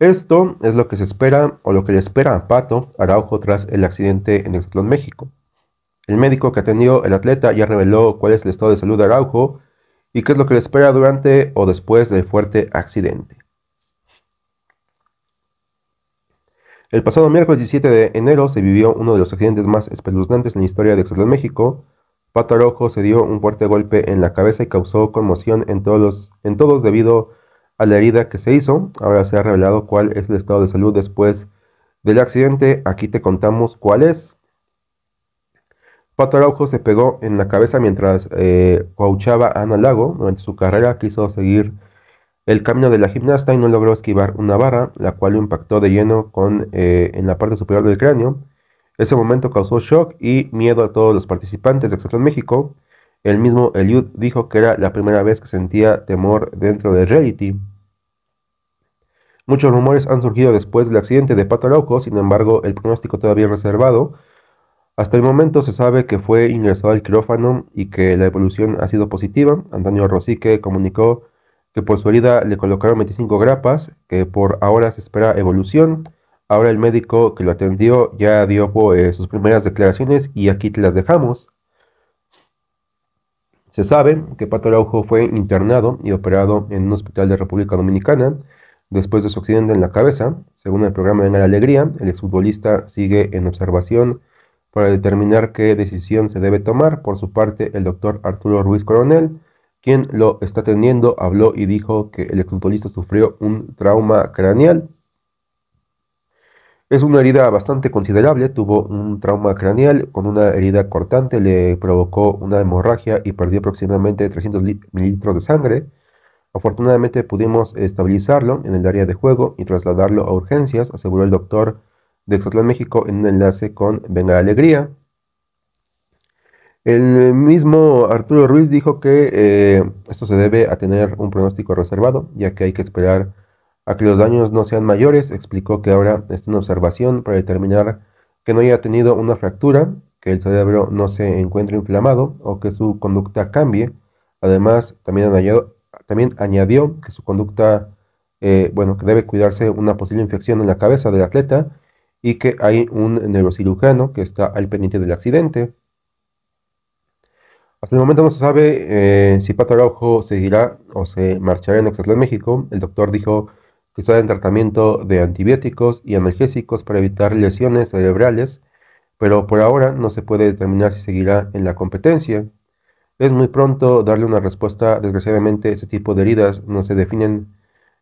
Esto es lo que se espera o lo que le espera a Pato Araujo tras el accidente en Exatlón México. El médico que atendió el atleta ya reveló cuál es el estado de salud de Araujo y qué es lo que le espera durante o después del fuerte accidente. El pasado miércoles 17 de enero se vivió uno de los accidentes más espeluznantes en la historia de Exatlón México. Pato Araujo se dio un fuerte golpe en la cabeza y causó conmoción en todos, en todos debido a a la herida que se hizo. Ahora se ha revelado cuál es el estado de salud después del accidente. Aquí te contamos cuál es. Pato Araujo se pegó en la cabeza mientras eh, coachaba a Ana Lago. Durante su carrera quiso seguir el camino de la gimnasta y no logró esquivar una barra, la cual lo impactó de lleno con, eh, en la parte superior del cráneo. Ese momento causó shock y miedo a todos los participantes de en México. El mismo Eliud dijo que era la primera vez que sentía temor dentro de reality. Muchos rumores han surgido después del accidente de Pato Araujo, sin embargo, el pronóstico todavía es reservado. Hasta el momento se sabe que fue ingresado al quirófano y que la evolución ha sido positiva. Antonio Rosique comunicó que por su herida le colocaron 25 grapas, que por ahora se espera evolución. Ahora el médico que lo atendió ya dio eh, sus primeras declaraciones y aquí te las dejamos. Se sabe que Pato Araujo fue internado y operado en un hospital de República Dominicana. Después de su accidente en la cabeza, según el programa de la Alegría, el exfutbolista sigue en observación para determinar qué decisión se debe tomar. Por su parte, el doctor Arturo Ruiz Coronel, quien lo está atendiendo, habló y dijo que el exfutbolista sufrió un trauma craneal. Es una herida bastante considerable, tuvo un trauma craneal con una herida cortante, le provocó una hemorragia y perdió aproximadamente 300 mililitros de sangre. Afortunadamente pudimos estabilizarlo en el área de juego y trasladarlo a urgencias, aseguró el doctor de Exotlán México en un enlace con Venga Alegría. El mismo Arturo Ruiz dijo que eh, esto se debe a tener un pronóstico reservado, ya que hay que esperar a que los daños no sean mayores. Explicó que ahora está en observación para determinar que no haya tenido una fractura, que el cerebro no se encuentre inflamado o que su conducta cambie. Además, también han hallado, también añadió que su conducta, eh, bueno, que debe cuidarse una posible infección en la cabeza del atleta y que hay un neurocirujano que está al pendiente del accidente. Hasta el momento no se sabe eh, si Pato Araujo seguirá o se marchará en Exatlán, México. El doctor dijo que está en tratamiento de antibióticos y analgésicos para evitar lesiones cerebrales, pero por ahora no se puede determinar si seguirá en la competencia. Es muy pronto darle una respuesta. Desgraciadamente, este tipo de heridas no se definen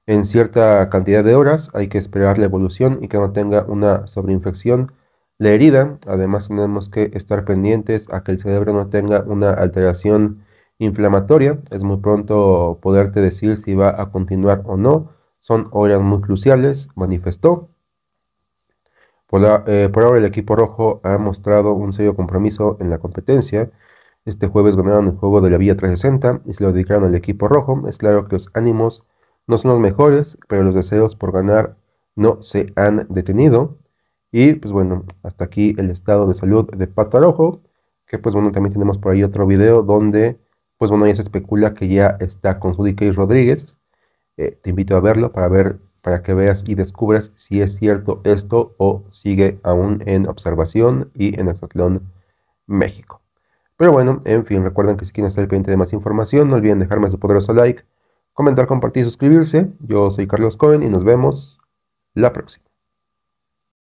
en cierta cantidad de horas. Hay que esperar la evolución y que no tenga una sobreinfección la herida. Además, tenemos que estar pendientes a que el cerebro no tenga una alteración inflamatoria. Es muy pronto poderte decir si va a continuar o no. Son horas muy cruciales, manifestó. Por, eh, por ahora el equipo rojo ha mostrado un serio compromiso en la competencia este jueves ganaron el juego de la vía 360 y se lo dedicaron al equipo rojo. Es claro que los ánimos no son los mejores, pero los deseos por ganar no se han detenido. Y pues bueno, hasta aquí el estado de salud de Pato Rojo, que pues bueno, también tenemos por ahí otro video donde pues bueno, ya se especula que ya está con su DK Rodríguez. Eh, te invito a verlo para ver para que veas y descubras si es cierto esto o sigue aún en observación y en Azatlán, México. Pero bueno, en fin, recuerden que si quieren estar al pendiente de más información, no olviden dejarme su poderoso like, comentar, compartir y suscribirse. Yo soy Carlos Cohen y nos vemos la próxima.